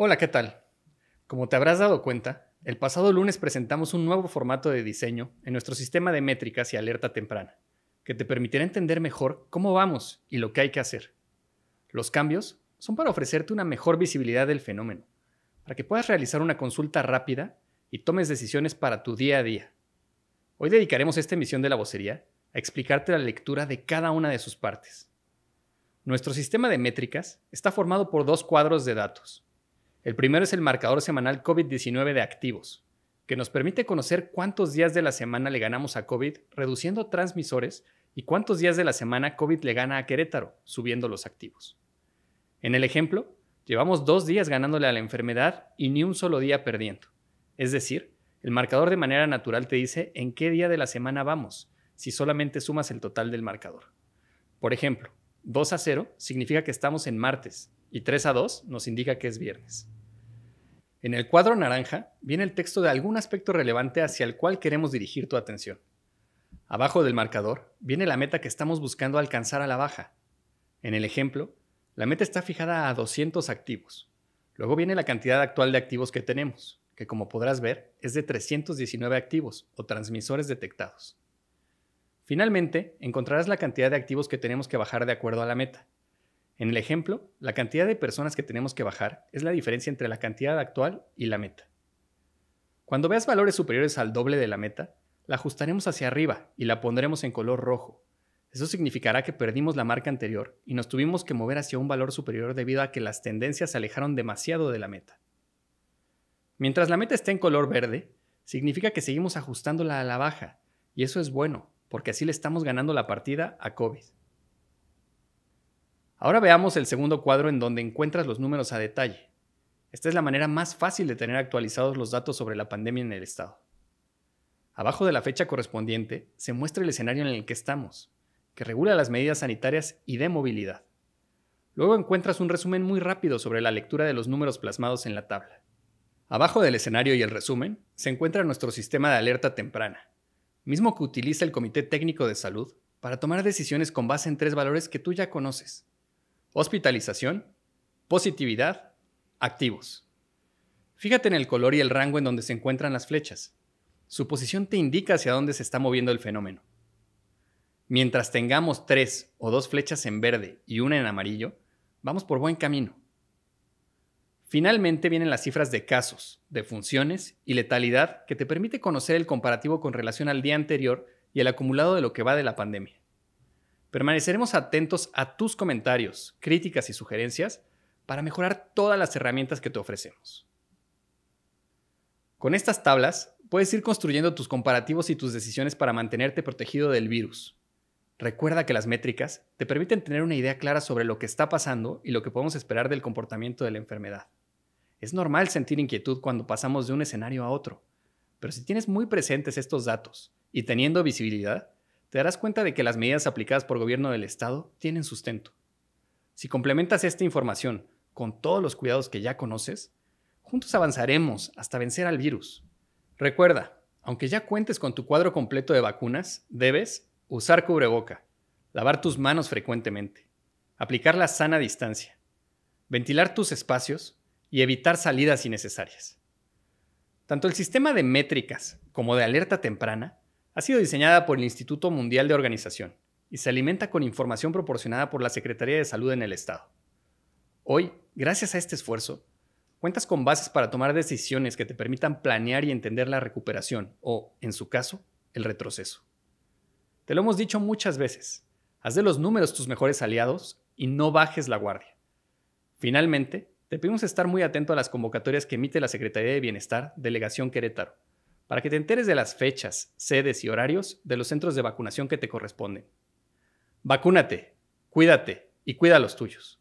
Hola, ¿qué tal? Como te habrás dado cuenta, el pasado lunes presentamos un nuevo formato de diseño en nuestro sistema de métricas y alerta temprana, que te permitirá entender mejor cómo vamos y lo que hay que hacer. Los cambios son para ofrecerte una mejor visibilidad del fenómeno, para que puedas realizar una consulta rápida y tomes decisiones para tu día a día. Hoy dedicaremos esta emisión de la vocería a explicarte la lectura de cada una de sus partes. Nuestro sistema de métricas está formado por dos cuadros de datos el primero es el marcador semanal COVID-19 de activos, que nos permite conocer cuántos días de la semana le ganamos a COVID reduciendo transmisores y cuántos días de la semana COVID le gana a Querétaro subiendo los activos. En el ejemplo, llevamos dos días ganándole a la enfermedad y ni un solo día perdiendo. Es decir, el marcador de manera natural te dice en qué día de la semana vamos, si solamente sumas el total del marcador. Por ejemplo, 2 a 0 significa que estamos en martes y 3 a 2 nos indica que es viernes. En el cuadro naranja viene el texto de algún aspecto relevante hacia el cual queremos dirigir tu atención. Abajo del marcador viene la meta que estamos buscando alcanzar a la baja. En el ejemplo, la meta está fijada a 200 activos. Luego viene la cantidad actual de activos que tenemos, que como podrás ver es de 319 activos o transmisores detectados. Finalmente, encontrarás la cantidad de activos que tenemos que bajar de acuerdo a la meta, en el ejemplo, la cantidad de personas que tenemos que bajar es la diferencia entre la cantidad actual y la meta. Cuando veas valores superiores al doble de la meta, la ajustaremos hacia arriba y la pondremos en color rojo. Eso significará que perdimos la marca anterior y nos tuvimos que mover hacia un valor superior debido a que las tendencias se alejaron demasiado de la meta. Mientras la meta esté en color verde, significa que seguimos ajustándola a la baja, y eso es bueno, porque así le estamos ganando la partida a COVID. Ahora veamos el segundo cuadro en donde encuentras los números a detalle. Esta es la manera más fácil de tener actualizados los datos sobre la pandemia en el estado. Abajo de la fecha correspondiente se muestra el escenario en el que estamos, que regula las medidas sanitarias y de movilidad. Luego encuentras un resumen muy rápido sobre la lectura de los números plasmados en la tabla. Abajo del escenario y el resumen se encuentra nuestro sistema de alerta temprana, mismo que utiliza el Comité Técnico de Salud para tomar decisiones con base en tres valores que tú ya conoces hospitalización, positividad, activos. Fíjate en el color y el rango en donde se encuentran las flechas. Su posición te indica hacia dónde se está moviendo el fenómeno. Mientras tengamos tres o dos flechas en verde y una en amarillo, vamos por buen camino. Finalmente vienen las cifras de casos, de funciones y letalidad que te permite conocer el comparativo con relación al día anterior y el acumulado de lo que va de la pandemia. Permaneceremos atentos a tus comentarios, críticas y sugerencias para mejorar todas las herramientas que te ofrecemos. Con estas tablas puedes ir construyendo tus comparativos y tus decisiones para mantenerte protegido del virus. Recuerda que las métricas te permiten tener una idea clara sobre lo que está pasando y lo que podemos esperar del comportamiento de la enfermedad. Es normal sentir inquietud cuando pasamos de un escenario a otro, pero si tienes muy presentes estos datos y teniendo visibilidad, te darás cuenta de que las medidas aplicadas por gobierno del Estado tienen sustento. Si complementas esta información con todos los cuidados que ya conoces, juntos avanzaremos hasta vencer al virus. Recuerda, aunque ya cuentes con tu cuadro completo de vacunas, debes usar cubreboca, lavar tus manos frecuentemente, aplicar la sana distancia, ventilar tus espacios y evitar salidas innecesarias. Tanto el sistema de métricas como de alerta temprana ha sido diseñada por el Instituto Mundial de Organización y se alimenta con información proporcionada por la Secretaría de Salud en el Estado. Hoy, gracias a este esfuerzo, cuentas con bases para tomar decisiones que te permitan planear y entender la recuperación o, en su caso, el retroceso. Te lo hemos dicho muchas veces, haz de los números tus mejores aliados y no bajes la guardia. Finalmente, te pedimos estar muy atento a las convocatorias que emite la Secretaría de Bienestar, Delegación Querétaro, para que te enteres de las fechas, sedes y horarios de los centros de vacunación que te corresponden. Vacúnate, cuídate y cuida a los tuyos.